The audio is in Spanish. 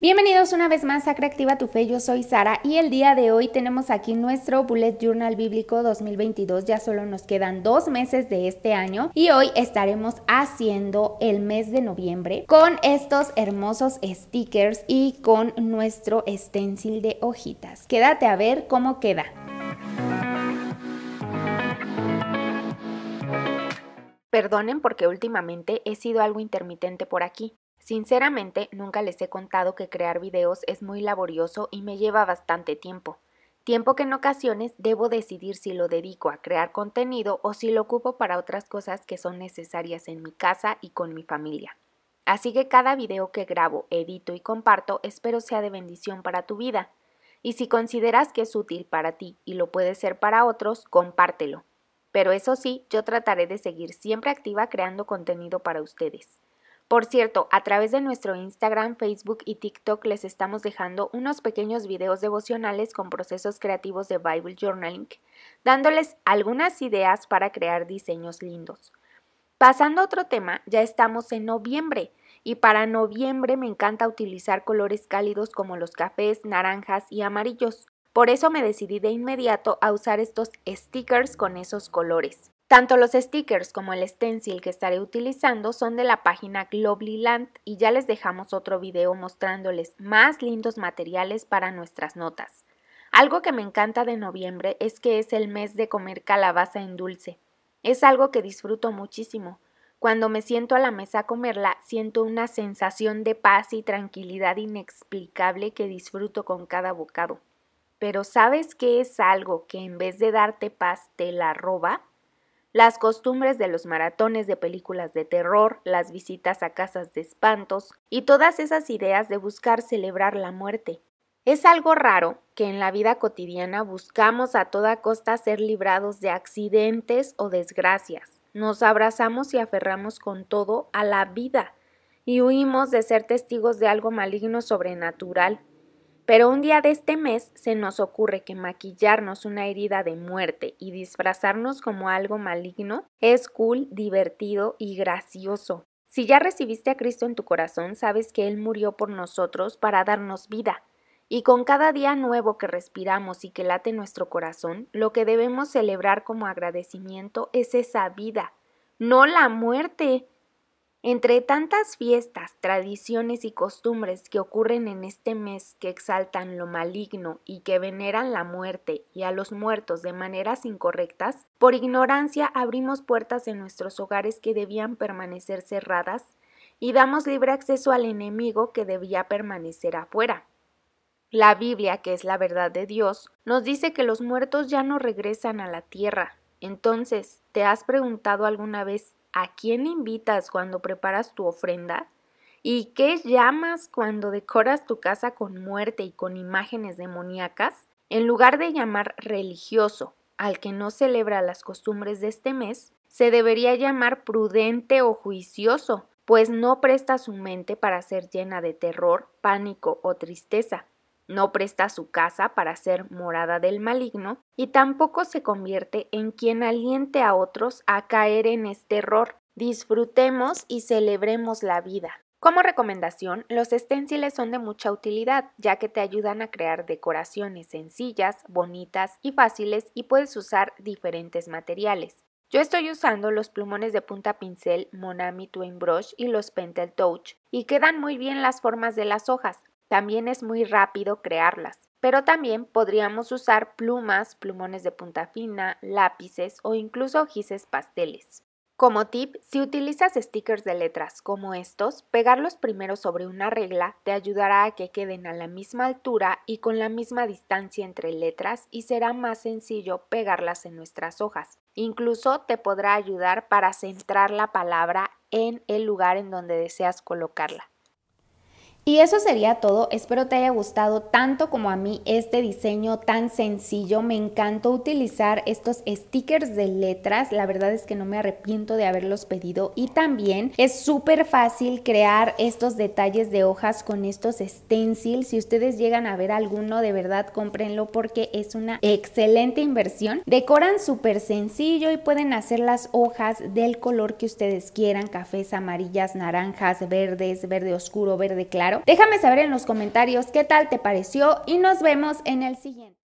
Bienvenidos una vez más a Creativa tu Fe, yo soy Sara y el día de hoy tenemos aquí nuestro Bullet Journal Bíblico 2022, ya solo nos quedan dos meses de este año y hoy estaremos haciendo el mes de noviembre con estos hermosos stickers y con nuestro stencil de hojitas. Quédate a ver cómo queda. Perdonen porque últimamente he sido algo intermitente por aquí. Sinceramente, nunca les he contado que crear videos es muy laborioso y me lleva bastante tiempo. Tiempo que en ocasiones debo decidir si lo dedico a crear contenido o si lo ocupo para otras cosas que son necesarias en mi casa y con mi familia. Así que cada video que grabo, edito y comparto espero sea de bendición para tu vida. Y si consideras que es útil para ti y lo puede ser para otros, compártelo. Pero eso sí, yo trataré de seguir siempre activa creando contenido para ustedes. Por cierto, a través de nuestro Instagram, Facebook y TikTok les estamos dejando unos pequeños videos devocionales con procesos creativos de Bible Journaling, dándoles algunas ideas para crear diseños lindos. Pasando a otro tema, ya estamos en noviembre y para noviembre me encanta utilizar colores cálidos como los cafés, naranjas y amarillos. Por eso me decidí de inmediato a usar estos stickers con esos colores. Tanto los stickers como el stencil que estaré utilizando son de la página Land y ya les dejamos otro video mostrándoles más lindos materiales para nuestras notas. Algo que me encanta de noviembre es que es el mes de comer calabaza en dulce. Es algo que disfruto muchísimo. Cuando me siento a la mesa a comerla, siento una sensación de paz y tranquilidad inexplicable que disfruto con cada bocado. Pero ¿sabes qué es algo que en vez de darte paz te la roba? las costumbres de los maratones de películas de terror, las visitas a casas de espantos y todas esas ideas de buscar celebrar la muerte. Es algo raro que en la vida cotidiana buscamos a toda costa ser librados de accidentes o desgracias. Nos abrazamos y aferramos con todo a la vida y huimos de ser testigos de algo maligno sobrenatural pero un día de este mes se nos ocurre que maquillarnos una herida de muerte y disfrazarnos como algo maligno es cool, divertido y gracioso. Si ya recibiste a Cristo en tu corazón, sabes que Él murió por nosotros para darnos vida. Y con cada día nuevo que respiramos y que late nuestro corazón, lo que debemos celebrar como agradecimiento es esa vida, no la muerte. Entre tantas fiestas, tradiciones y costumbres que ocurren en este mes que exaltan lo maligno y que veneran la muerte y a los muertos de maneras incorrectas, por ignorancia abrimos puertas en nuestros hogares que debían permanecer cerradas y damos libre acceso al enemigo que debía permanecer afuera. La Biblia, que es la verdad de Dios, nos dice que los muertos ya no regresan a la tierra. Entonces, ¿te has preguntado alguna vez a quién invitas cuando preparas tu ofrenda y qué llamas cuando decoras tu casa con muerte y con imágenes demoníacas, en lugar de llamar religioso al que no celebra las costumbres de este mes, se debería llamar prudente o juicioso, pues no presta su mente para ser llena de terror, pánico o tristeza, no presta su casa para ser morada del maligno y tampoco se convierte en quien aliente a otros a caer en este error. Disfrutemos y celebremos la vida. Como recomendación, los esténciles son de mucha utilidad, ya que te ayudan a crear decoraciones sencillas, bonitas y fáciles y puedes usar diferentes materiales. Yo estoy usando los plumones de punta pincel Monami Twin Brush y los Pentel Touch y quedan muy bien las formas de las hojas, también es muy rápido crearlas. Pero también podríamos usar plumas, plumones de punta fina, lápices o incluso gises pasteles. Como tip, si utilizas stickers de letras como estos, pegarlos primero sobre una regla te ayudará a que queden a la misma altura y con la misma distancia entre letras y será más sencillo pegarlas en nuestras hojas. Incluso te podrá ayudar para centrar la palabra en el lugar en donde deseas colocarla. Y eso sería todo, espero te haya gustado tanto como a mí este diseño tan sencillo, me encantó utilizar estos stickers de letras, la verdad es que no me arrepiento de haberlos pedido y también es súper fácil crear estos detalles de hojas con estos stencils, si ustedes llegan a ver alguno de verdad cómprenlo porque es una excelente inversión, decoran súper sencillo y pueden hacer las hojas del color que ustedes quieran, cafés, amarillas, naranjas, verdes, verde oscuro, verde claro, Déjame saber en los comentarios qué tal te pareció y nos vemos en el siguiente.